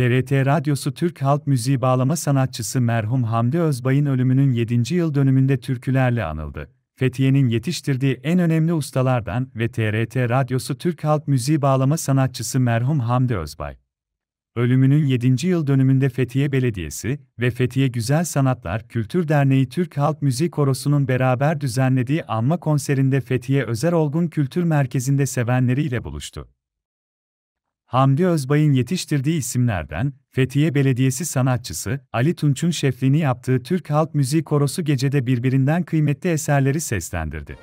TRT Radyosu Türk Halk Müziği bağlama sanatçısı merhum Hamdi Özbay'ın ölümünün 7. yıl dönümünde türkülerle anıldı. Fethiye'nin yetiştirdiği en önemli ustalardan ve TRT Radyosu Türk Halk Müziği bağlama sanatçısı merhum Hamdi Özbay. Ölümünün 7. yıl dönümünde Fethiye Belediyesi ve Fethiye Güzel Sanatlar Kültür Derneği Türk Halk Müziği Korosu'nun beraber düzenlediği anma konserinde Fethiye Özer Olgun Kültür Merkezi'nde sevenleriyle buluştu. Hamdi Özbay'ın yetiştirdiği isimlerden, Fethiye Belediyesi sanatçısı Ali Tunç'un şefliğini yaptığı Türk Halk Müziği Korosu gecede birbirinden kıymetli eserleri seslendirdi.